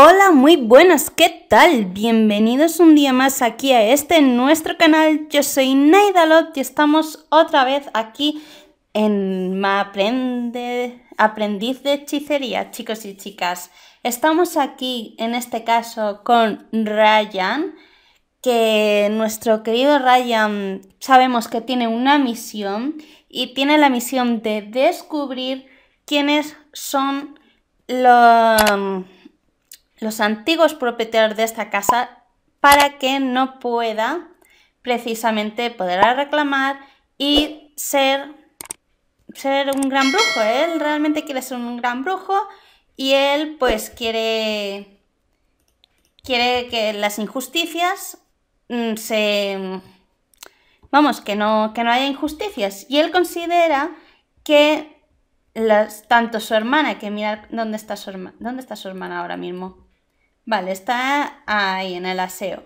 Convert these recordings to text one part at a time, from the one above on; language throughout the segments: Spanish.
Hola, muy buenas, ¿qué tal? Bienvenidos un día más aquí a este nuestro canal. Yo soy Naidalot y estamos otra vez aquí en Aprende, Aprendiz de Hechicería, chicos y chicas. Estamos aquí en este caso con Ryan, que nuestro querido Ryan sabemos que tiene una misión y tiene la misión de descubrir quiénes son los los antiguos propietarios de esta casa para que no pueda precisamente poder reclamar y ser, ser un gran brujo. Él realmente quiere ser un gran brujo y él pues quiere, quiere que las injusticias mm, se... Vamos, que no, que no haya injusticias. Y él considera que las, tanto su hermana, que mira dónde está su, dónde está su hermana ahora mismo. Vale, está ahí en el aseo.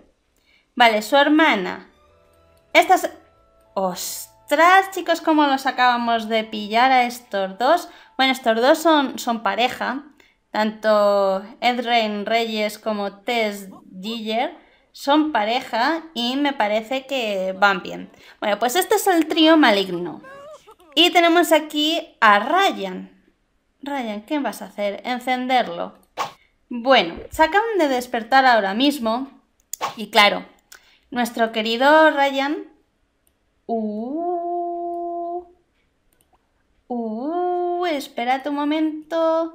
Vale, su hermana. Estas... ¡Ostras, chicos! ¿Cómo los acabamos de pillar a estos dos? Bueno, estos dos son, son pareja. Tanto Edrain Reyes como Tess Diller son pareja y me parece que van bien. Bueno, pues este es el trío maligno. Y tenemos aquí a Ryan. Ryan, ¿qué vas a hacer? Encenderlo. Bueno, se acaban de despertar ahora mismo y claro, nuestro querido Ryan... Uh, uh, un momento.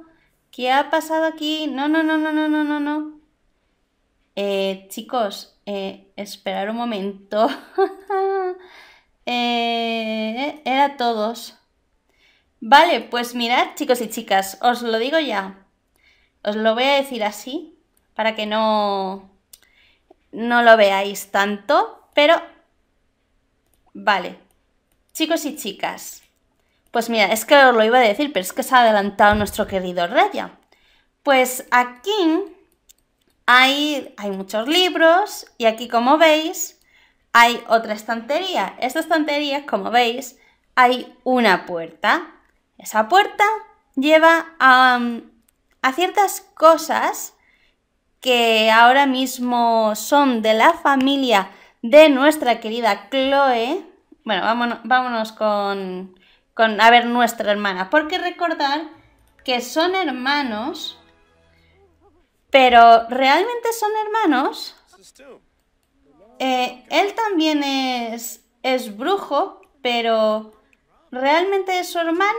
¿Qué ha pasado aquí? No, no, no, no, no, no, no, no. Eh, chicos, eh, esperar un momento. eh, era todos. Vale, pues mirad, chicos y chicas, os lo digo ya. Os lo voy a decir así para que no, no lo veáis tanto, pero vale. Chicos y chicas, pues mira, es que os lo iba a decir, pero es que se ha adelantado nuestro querido Raya. Pues aquí hay, hay muchos libros y aquí como veis hay otra estantería. Esta estantería, como veis, hay una puerta. Esa puerta lleva a, a ciertas cosas que ahora mismo son de la familia de nuestra querida Chloe. Bueno, vámonos, vámonos con, a ver, nuestra hermana. Porque recordar que son hermanos, pero ¿realmente son hermanos? Eh, él también es, es brujo, pero ¿realmente es su hermana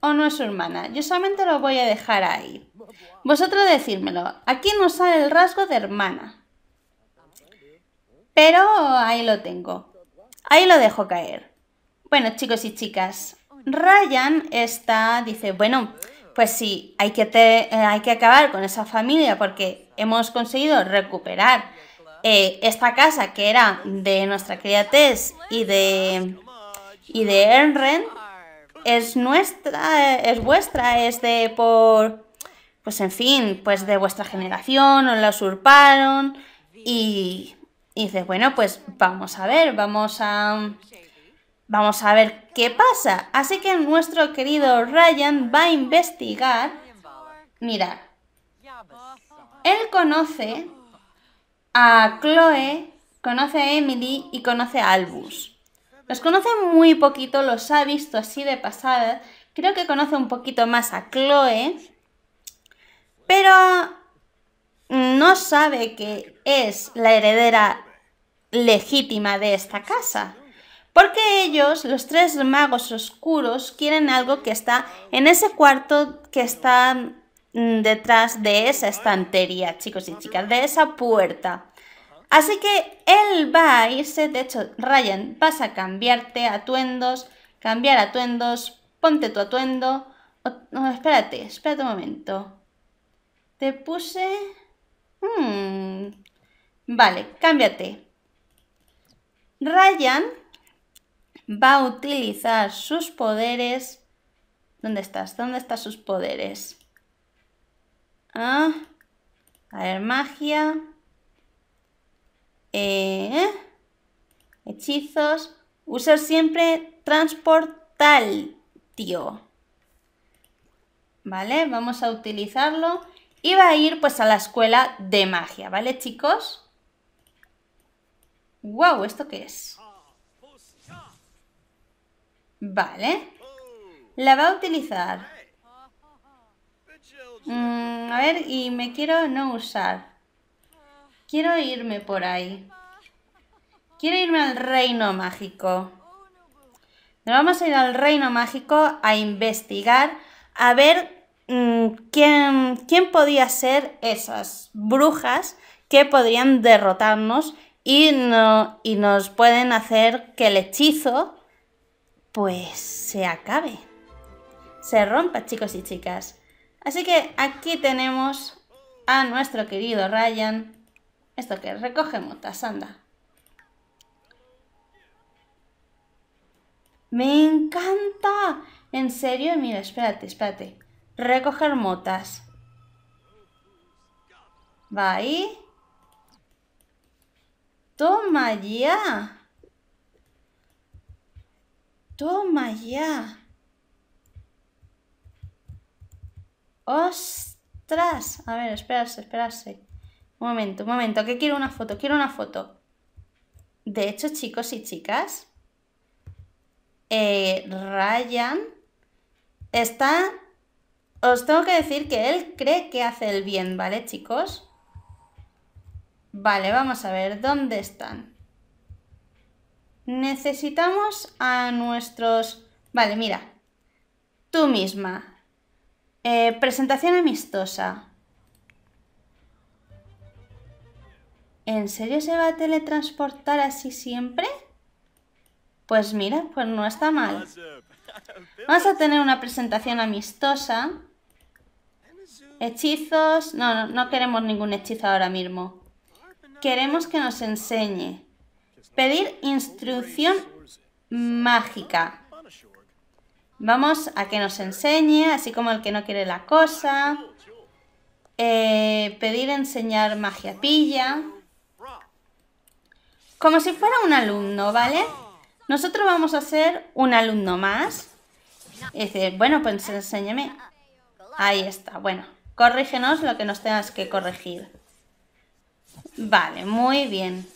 o no es su hermana? Yo solamente lo voy a dejar ahí. Vosotros decírmelo. Aquí no sale el rasgo de hermana. Pero ahí lo tengo. Ahí lo dejo caer. Bueno, chicos y chicas, Ryan está, dice, bueno, pues sí, hay que, te, eh, hay que acabar con esa familia porque hemos conseguido recuperar eh, esta casa que era de nuestra querida Tess y de, y de Ernren. Es nuestra, eh, es vuestra, es de por pues en fin, pues de vuestra generación, os la usurparon y, dices, bueno, pues vamos a ver, vamos a... Vamos a ver qué pasa. Así que nuestro querido Ryan va a investigar. mira, Él conoce a Chloe, conoce a Emily y conoce a Albus. Los conoce muy poquito, los ha visto así de pasada. Creo que conoce un poquito más a Chloe pero mm, no sabe que es la heredera legítima de esta casa. Porque ellos, los tres magos oscuros, quieren algo que está en ese cuarto que está mm, detrás de esa estantería, chicos y chicas, de esa puerta. Así que él va a irse, de hecho, Ryan, vas a cambiarte atuendos, cambiar atuendos, ponte tu atuendo. no, espérate, espérate un momento puse... Hmm, vale, cámbiate. Ryan va a utilizar sus poderes. ¿Dónde estás? ¿Dónde están sus poderes? Ah, a ver, magia. Eh, hechizos. usa siempre transportal, tío. Vale, vamos a utilizarlo y va a ir pues a la escuela de magia, ¿vale chicos? ¡Wow! ¿Esto qué es? Vale. La va a utilizar. Mm, a ver, y me quiero no usar. Quiero irme por ahí. Quiero irme al reino mágico. vamos a ir al reino mágico a investigar, a ver Mm, quién, quién podía ser esas brujas que podrían derrotarnos y, no, y nos pueden hacer que el hechizo pues se acabe, se rompa chicos y chicas. Así que aquí tenemos a nuestro querido Ryan. Esto que recoge motas, anda. Me encanta. En serio, mira, espérate, espérate. Recoger motas. Va ahí. Toma ya. Toma ya. ¡Ostras! A ver, esperarse, esperarse. Un momento, un momento, que quiero una foto, quiero una foto. De hecho, chicos y chicas, eh, Ryan está os tengo que decir que él cree que hace el bien, ¿vale, chicos? Vale, vamos a ver, ¿dónde están? Necesitamos a nuestros... Vale, mira. Tú misma. Eh, presentación amistosa. ¿En serio se va a teletransportar así siempre? Pues mira, pues no está mal. Vamos a tener una presentación amistosa. Hechizos... No, no, queremos ningún hechizo ahora mismo. Queremos que nos enseñe. Pedir instrucción mágica. Vamos a que nos enseñe, así como el que no quiere la cosa. Eh, pedir enseñar magia pilla. Como si fuera un alumno, ¿vale? Nosotros vamos a ser un alumno más. Es decir, bueno, pues enséñame. Ahí está, bueno. Corrígenos lo que nos tengas que corregir. Vale, muy bien.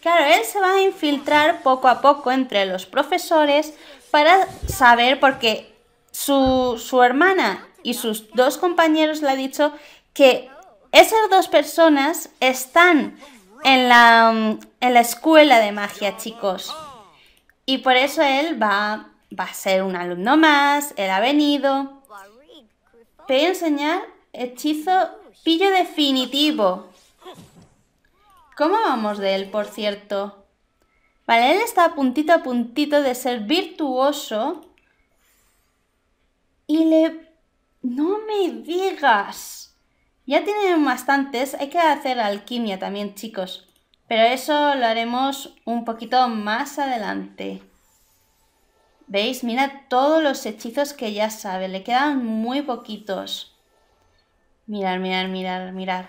Claro, él se va a infiltrar poco a poco entre los profesores para saber, porque su, su hermana y sus dos compañeros le ha dicho que esas dos personas están en la, mm, en la escuela de magia, chicos. Y por eso él va, va a ser un alumno más, él ha venido. enseñar Hechizo pillo definitivo. ¿Cómo vamos de él, por cierto? Vale, él está a puntito a puntito de ser virtuoso. Y le... No me digas. Ya tienen bastantes. Hay que hacer alquimia también, chicos. Pero eso lo haremos un poquito más adelante. ¿Veis? Mira todos los hechizos que ya sabe. Le quedan muy poquitos. Mirar, mirar, mirar, mirar.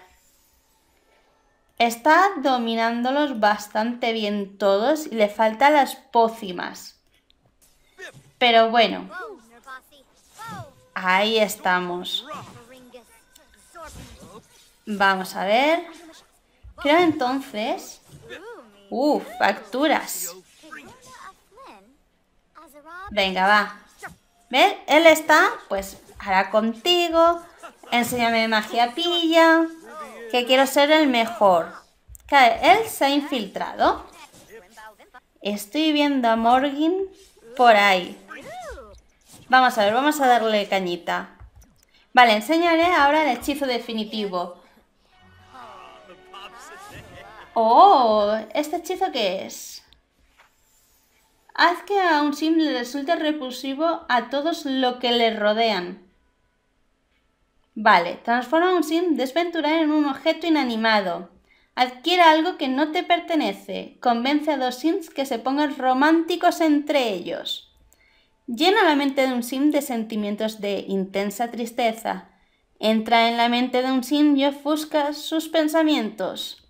Está dominándolos bastante bien todos y le faltan las pócimas. Pero bueno. Ahí estamos. Vamos a ver. Creo entonces... Uh, facturas. Venga, va. ¿Ves? Él está, pues, ahora contigo. Enséñame magia pilla, que quiero ser el mejor. Él se ha infiltrado. Estoy viendo a Morgan por ahí. Vamos a ver, vamos a darle cañita. Vale, enseñaré ahora el hechizo definitivo. ¡Oh! ¿Este hechizo qué es? Haz que a un sim le resulte repulsivo a todos lo que le rodean. Vale, transforma un sim desventurado en un objeto inanimado. Adquiera algo que no te pertenece. Convence a dos sims que se pongan románticos entre ellos. Llena la mente de un sim de sentimientos de intensa tristeza. Entra en la mente de un sim y ofusca sus pensamientos.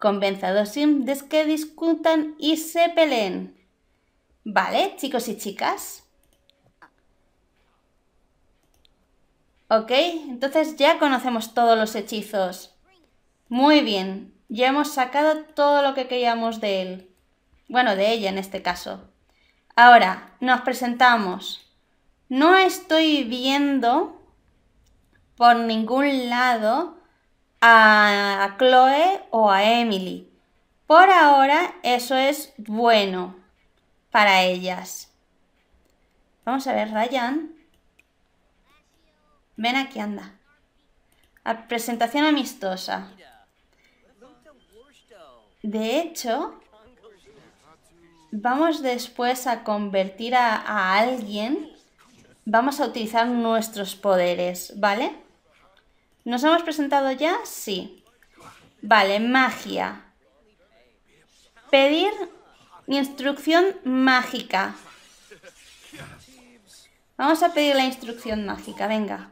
Convence a dos sims de que discutan y se peleen. Vale, chicos y chicas, ¿Ok? Entonces ya conocemos todos los hechizos. Muy bien, ya hemos sacado todo lo que queríamos de él. Bueno, de ella en este caso. Ahora, nos presentamos. No estoy viendo por ningún lado a Chloe o a Emily. Por ahora eso es bueno para ellas. Vamos a ver, Ryan. Ven aquí, anda. presentación amistosa. De hecho, vamos después a convertir a, a alguien. Vamos a utilizar nuestros poderes, ¿vale? ¿Nos hemos presentado ya? Sí. Vale, magia. Pedir instrucción mágica. Vamos a pedir la instrucción mágica, venga.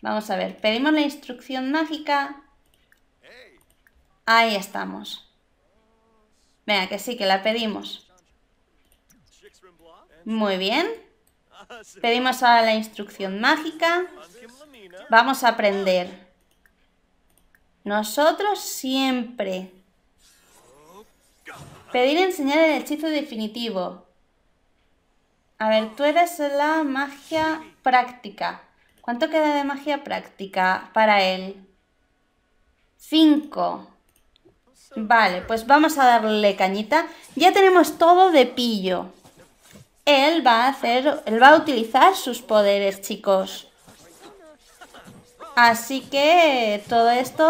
Vamos a ver, pedimos la instrucción mágica. Ahí estamos. Venga, que sí, que la pedimos. Muy bien. Pedimos ahora la instrucción mágica. Vamos a aprender. Nosotros siempre. Pedir enseñar el hechizo definitivo. A ver, tú eres la magia práctica. ¿Cuánto queda de magia práctica para él? 5. Vale, pues vamos a darle cañita. Ya tenemos todo de pillo. Él va a hacer, él va a utilizar sus poderes, chicos. Así que todo esto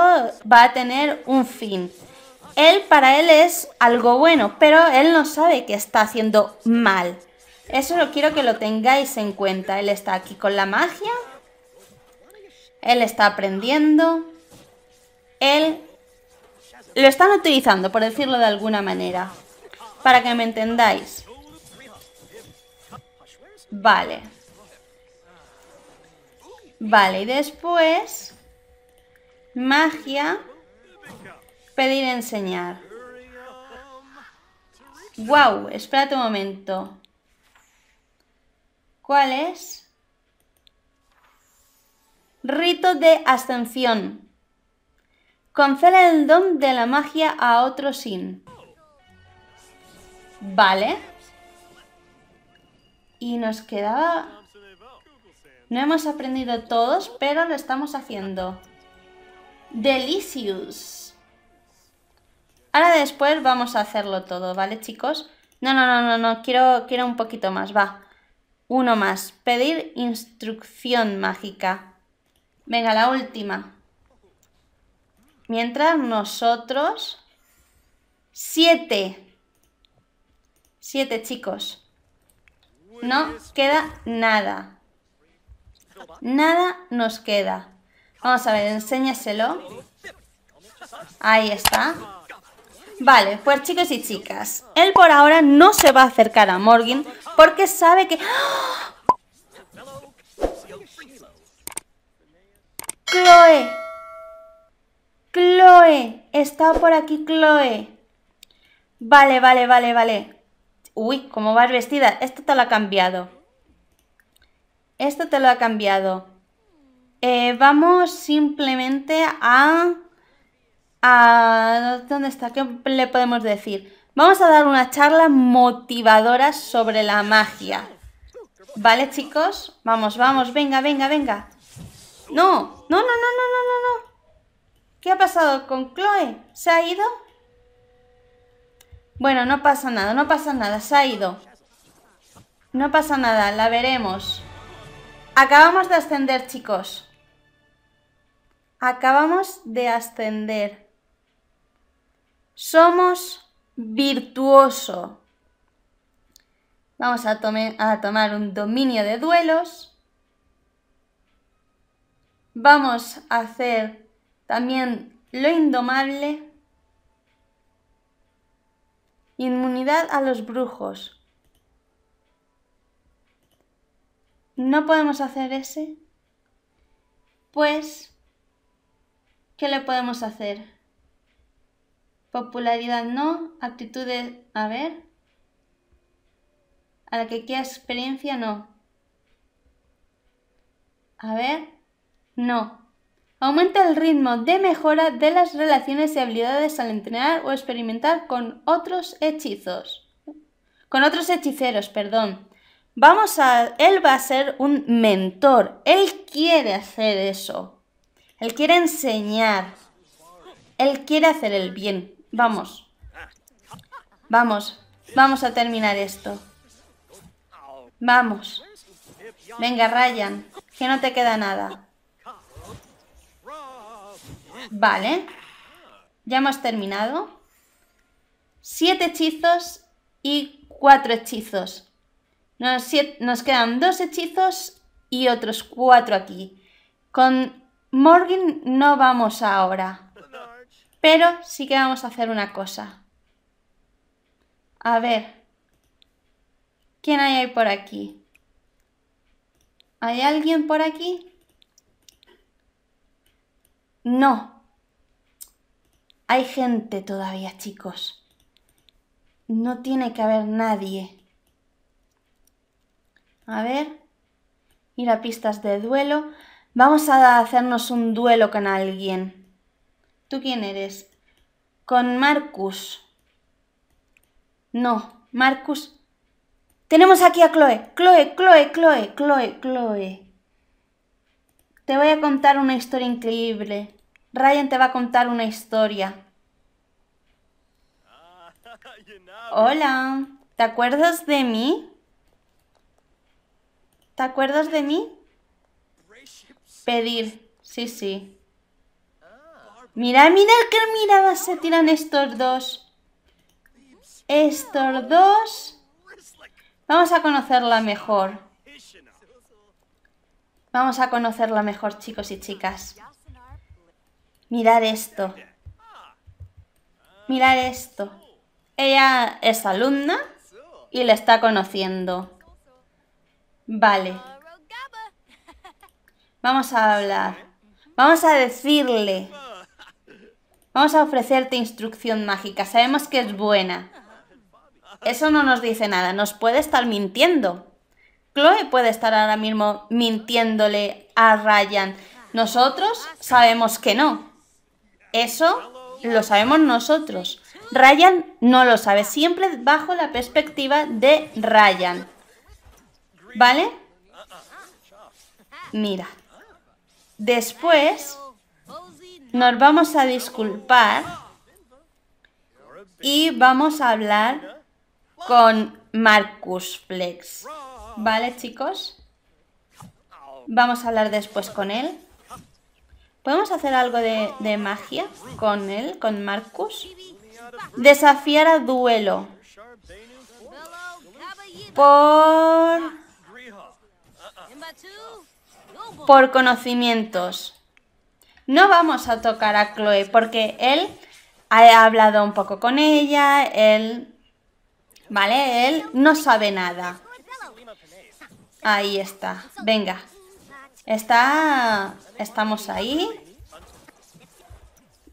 va a tener un fin. Él para él es algo bueno, pero él no sabe que está haciendo mal. Eso lo quiero que lo tengáis en cuenta. Él está aquí con la magia él está aprendiendo. Él lo están utilizando, por decirlo de alguna manera. Para que me entendáis. Vale. Vale, y después... Magia. Pedir enseñar. Wow, espérate un momento. ¿Cuál es? Rito de ascensión. Concede el don de la magia a otro sin. Vale. Y nos quedaba... No hemos aprendido todos, pero lo estamos haciendo. Delicious. Ahora después vamos a hacerlo todo, ¿vale, chicos? No, no, no, no, no. Quiero, quiero un poquito más, va. Uno más. Pedir instrucción mágica. Venga, la última. Mientras nosotros... Siete. Siete, chicos. No queda nada. Nada nos queda. Vamos a ver, enséñaselo. Ahí está. Vale, pues chicos y chicas, él por ahora no se va a acercar a Morgan porque sabe que... ¡Ah! Chloe. Chloe. Está por aquí Chloe. Vale, vale, vale, vale. Uy, ¿cómo vas vestida? Esto te lo ha cambiado. Esto te lo ha cambiado. Eh, vamos simplemente a... a... ¿Dónde está? ¿Qué le podemos decir? Vamos a dar una charla motivadora sobre la magia. ¿Vale, chicos? Vamos, vamos, venga, venga, venga. No, no, no, no, no, no, no, ¿Qué ha pasado con Chloe? ¿Se ha ido? Bueno, no pasa nada, no pasa nada, se ha ido. No pasa nada, la veremos. Acabamos de ascender, chicos. Acabamos de ascender. Somos virtuoso. Vamos a, a tomar un dominio de duelos. Vamos a hacer también lo indomable. Inmunidad a los brujos. ¿No podemos hacer ese? Pues, ¿qué le podemos hacer? Popularidad no, aptitudes, a ver. A la que quiera experiencia no. A ver, no. Aumenta el ritmo de mejora de las relaciones y habilidades al entrenar o experimentar con otros hechizos. Con otros hechiceros, perdón. Vamos a. Él va a ser un mentor. Él quiere hacer eso. Él quiere enseñar. Él quiere hacer el bien. Vamos. Vamos. Vamos a terminar esto. Vamos. Venga, Ryan. Que no te queda nada. Vale. Ya hemos terminado. Siete hechizos y cuatro hechizos. Nos, quedan dos hechizos y otros cuatro aquí. Con Morgan no vamos ahora. Pero sí que vamos a hacer una cosa. A ver. ¿Quién hay por aquí? ¿Hay alguien por aquí? No. Hay gente todavía, chicos. No tiene que haber nadie. A ver. Ir a pistas de duelo. Vamos a hacernos un duelo con alguien. ¿Tú quién eres? Con Marcus. No, Marcus. Tenemos aquí a Chloe. Chloe, Chloe, Chloe, Chloe, Chloe. Te voy a contar una historia increíble. Ryan te va a contar una historia. Hola, ¿te acuerdas de mí? ¿Te acuerdas de mí? Pedir, sí, sí. Mira, mira qué miradas se tiran estos dos. Estos dos. Vamos a conocerla mejor. Vamos a conocerla mejor, chicos y chicas. Mirad esto. Mirad esto. Ella es alumna y le está conociendo. Vale. Vamos a hablar. Vamos a decirle. Vamos a ofrecerte instrucción mágica. Sabemos que es buena. Eso no nos dice nada. Nos puede estar mintiendo. Chloe puede estar ahora mismo mintiéndole a Ryan. Nosotros sabemos que no. Eso lo sabemos nosotros. Ryan no lo sabe, siempre bajo la perspectiva de Ryan. ¿Vale? Mira. Después nos vamos a disculpar y vamos a hablar con Marcus Flex. ¿Vale, chicos? Vamos a hablar después con él. ¿Podemos hacer algo de, magia con él, con Marcus? Desafiar a duelo. Por... Por conocimientos. No vamos a tocar a Chloe porque él ha hablado un poco con ella, él... ¿Vale? Él no sabe nada. Ahí está. Venga, Está... Estamos ahí.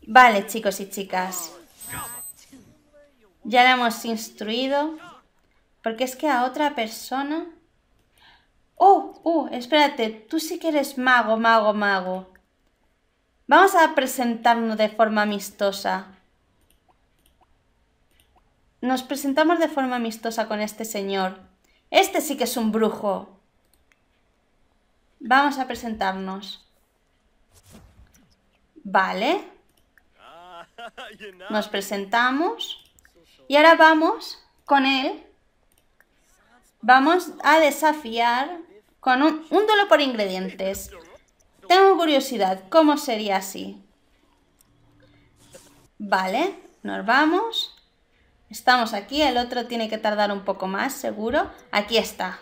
Vale, chicos y chicas. Ya la hemos instruido. Porque es que a otra persona... ¡Oh! ¡Uh! Espérate, tú sí que eres mago, mago, mago. Vamos a presentarnos de forma amistosa. Nos presentamos de forma amistosa con este señor. Este sí que es un brujo. Vamos a presentarnos. Vale. Nos presentamos. Y ahora vamos con él. Vamos a desafiar con un, un duelo por ingredientes. Tengo curiosidad, ¿cómo sería así? Vale, nos vamos. Estamos aquí, el otro tiene que tardar un poco más, seguro. Aquí está.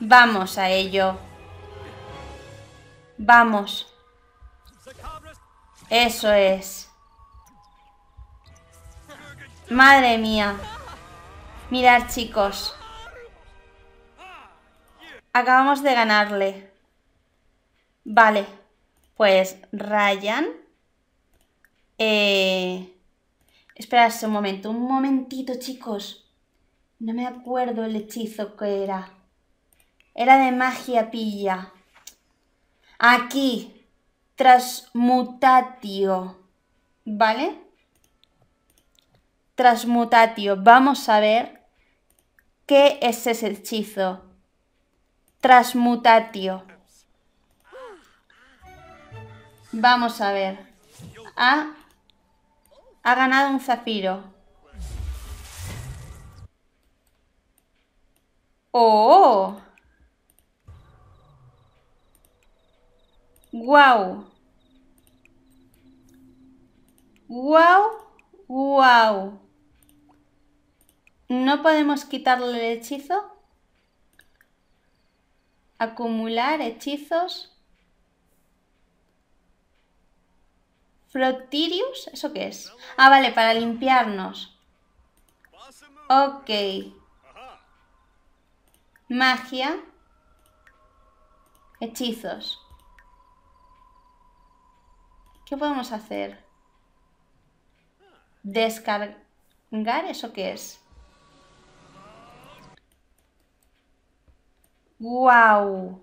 Vamos a ello. Vamos. Eso es. Madre mía. Mirad, chicos. Acabamos de ganarle. Vale. Pues Ryan. Eh... Esperad un momento. Un momentito, chicos. No me acuerdo el hechizo que era era de magia pilla. Aquí, transmutatio, ¿vale? Transmutatio, vamos a ver qué es ese hechizo. Transmutatio. Vamos a ver. Ha, ah, ha ganado un zafiro. ¡Oh! Wow. Wow, wow. ¿No podemos quitarle el hechizo? Acumular hechizos. Frotirius, ¿eso qué es? Ah, vale, para limpiarnos. Ok. Magia. Hechizos. ¿Qué podemos hacer? ¿Descargar eso qué es? ¡Wow!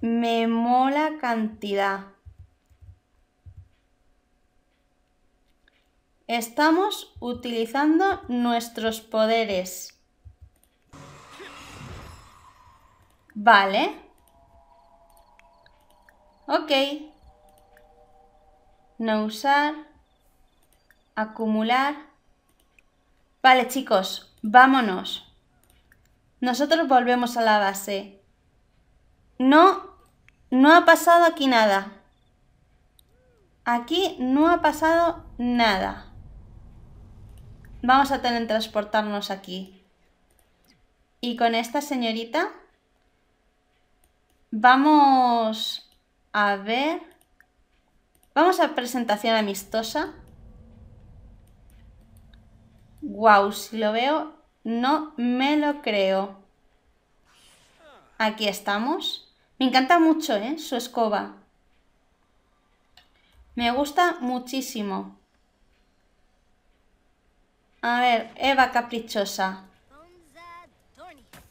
Me mola cantidad. Estamos utilizando nuestros poderes. Vale. Okay no usar, acumular. Vale chicos, vámonos. Nosotros volvemos a la base. No, no ha pasado aquí nada. Aquí no ha pasado nada. Vamos a tener que transportarnos aquí. Y con esta señorita vamos a ver Vamos a presentación amistosa. Guau, si lo veo, no me lo creo. Aquí estamos. Me encanta mucho, ¿eh? Su escoba. Me gusta muchísimo. A ver, Eva Caprichosa.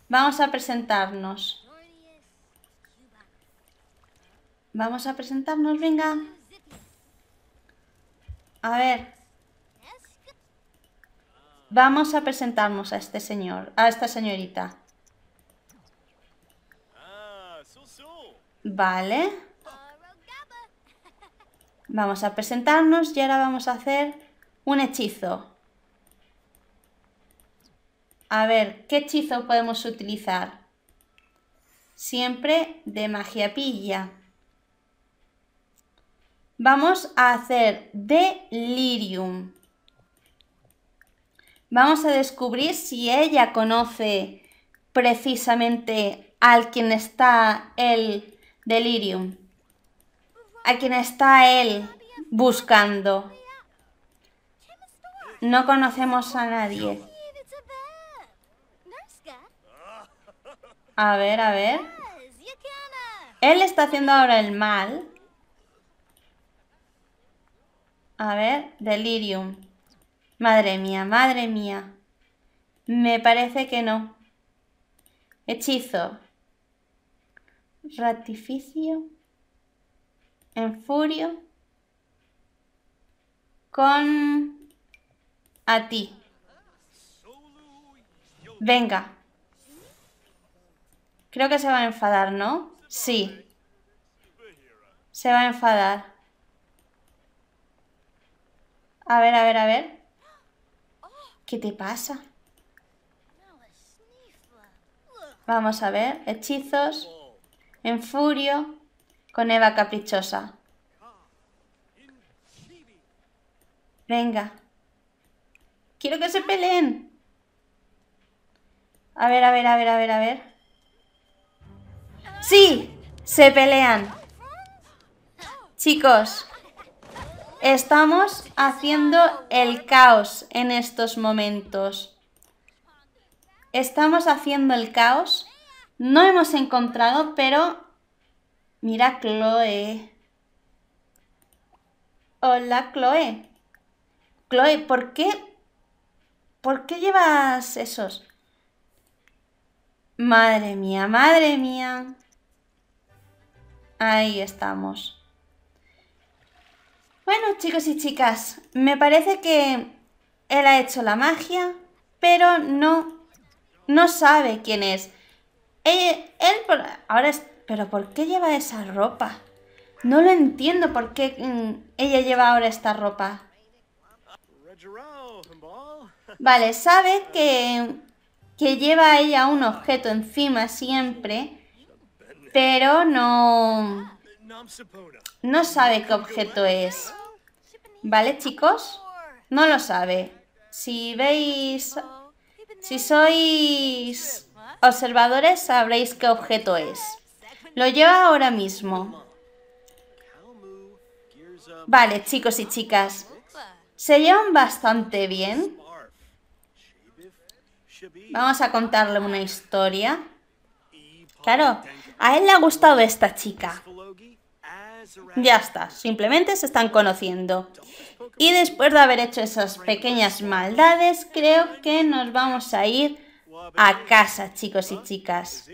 Vamos a presentarnos. Vamos a presentarnos, venga. A ver. Vamos a presentarnos a este señor, a esta señorita. Vale. Vamos a presentarnos y ahora vamos a hacer un hechizo. A ver, ¿qué hechizo podemos utilizar? Siempre de magia pilla. Vamos a hacer delirium. Vamos a descubrir si ella conoce precisamente al quien está el delirium, a quien está él buscando. No conocemos a nadie. A ver, a ver. Él está haciendo ahora el mal. A ver, delirium. Madre mía, madre mía. Me parece que no. Hechizo. Ratificio. Enfurio. Con... A ti. Venga. Creo que se va a enfadar, ¿no? Sí. Se va a enfadar. A ver, a ver, a ver. ¿Qué te pasa? Vamos a ver. Hechizos. En furio. Con Eva caprichosa. Venga. Quiero que se peleen. A ver, a ver, a ver, a ver, a ver. ¡Sí! Se pelean. Chicos, Estamos haciendo el caos en estos momentos. Estamos haciendo el caos. No hemos encontrado, pero... Mira, Chloe. Hola, Chloe. Chloe, ¿por qué? ¿Por qué llevas esos? Madre mía, madre mía. Ahí estamos. Bueno, chicos y chicas, me parece que él ha hecho la magia, pero no, no sabe quién es. Eh, él, ahora es, pero ¿por qué lleva esa ropa? No lo entiendo por qué mm, ella lleva ahora esta ropa. Vale, sabe que, que lleva ella un objeto encima siempre, pero no... No sabe qué objeto es. ¿Vale, chicos? No lo sabe. Si veis... Si sois observadores, sabréis qué objeto es. Lo lleva ahora mismo. Vale, chicos y chicas. Se llevan bastante bien. Vamos a contarle una historia. Claro, a él le ha gustado esta chica. Ya está, simplemente se están conociendo. Y después de haber hecho esas pequeñas maldades, creo que nos vamos a ir a casa, chicos y chicas.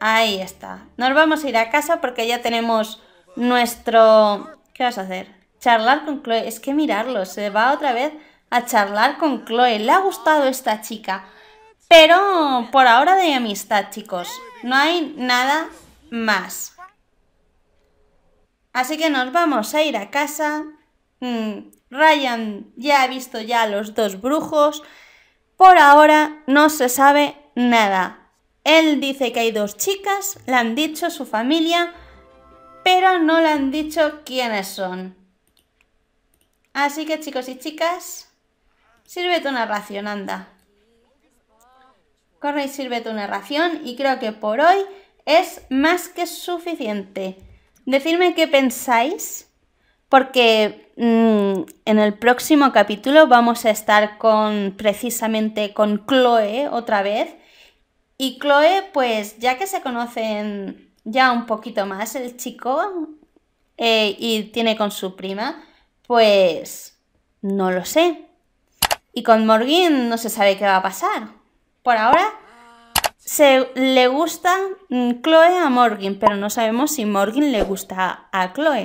Ahí está. Nos vamos a ir a casa porque ya tenemos nuestro... ¿Qué vas a hacer? Charlar con Chloe. Es que mirarlo, se va otra vez a charlar con Chloe. Le ha gustado esta chica. Pero por ahora de amistad, chicos. No hay nada más. Así que nos vamos a ir a casa. Mm, Ryan ya ha visto ya a los dos brujos. Por ahora no se sabe nada. Él dice que hay dos chicas, le han dicho su familia, pero no le han dicho quiénes son. Así que chicos y chicas, sirve una ración, anda. Corre y sírvete una ración y creo que por hoy es más que suficiente. Decidme qué pensáis, porque mm, en el próximo capítulo vamos a estar con precisamente con Chloe otra vez. Y Chloe, pues ya que se conocen ya un poquito más el chico eh, y tiene con su prima, pues no lo sé. Y con Morgan no se sabe qué va a pasar. Por ahora se, le gusta mm, Chloe a Morgan, pero no sabemos si Morgan le gusta a Chloe.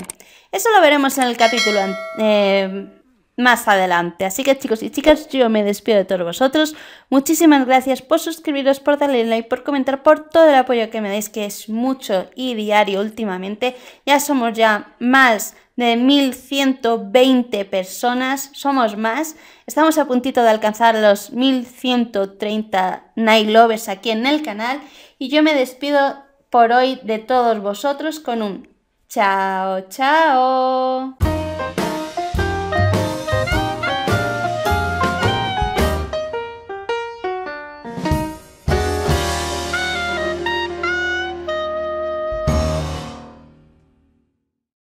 Eso lo veremos en el capítulo eh, más adelante. Así que chicos y chicas, yo me despido de todos vosotros. Muchísimas gracias por suscribiros, por darle like, por comentar, por todo el apoyo que me dais, que es mucho y diario últimamente. Ya somos ya más de 1.120 personas, somos más. Estamos a puntito de alcanzar los 1.130 Night Lovers aquí en el canal y yo me despido por hoy de todos vosotros con un chao, chao.